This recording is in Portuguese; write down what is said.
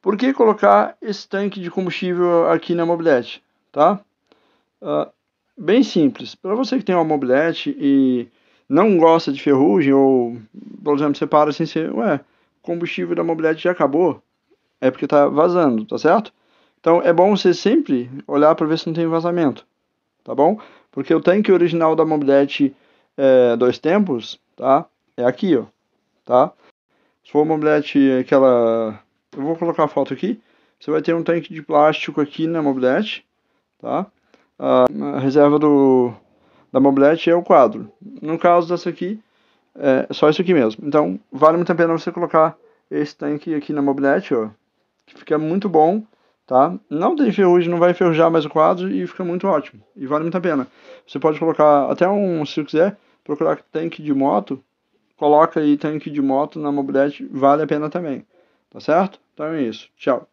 Por que colocar esse tanque de combustível aqui na mobilete? Tá? Uh, bem simples. Para você que tem uma mobilete e não gosta de ferrugem, ou, por exemplo, você para sem assim, ser, ué, combustível da mobilete já acabou, é porque tá vazando, tá certo? Então é bom você sempre olhar para ver se não tem vazamento, tá bom? Porque o tanque original da mobilete é, dois tempos, tá? É aqui, ó, tá? Se for uma mobilete aquela eu vou colocar a foto aqui, você vai ter um tanque de plástico aqui na mobilete, tá? A reserva do, da mobilete é o quadro. No caso dessa aqui, é só isso aqui mesmo. Então, vale muito a pena você colocar esse tanque aqui na mobilete, ó, que fica muito bom, tá? Não tem ferrugem, não vai enferrujar mais o quadro e fica muito ótimo. E vale muito a pena. Você pode colocar até um, se quiser, procurar tanque de moto, coloca aí tanque de moto na mobilete, vale a pena também. Tá certo? Então é isso. Tchau.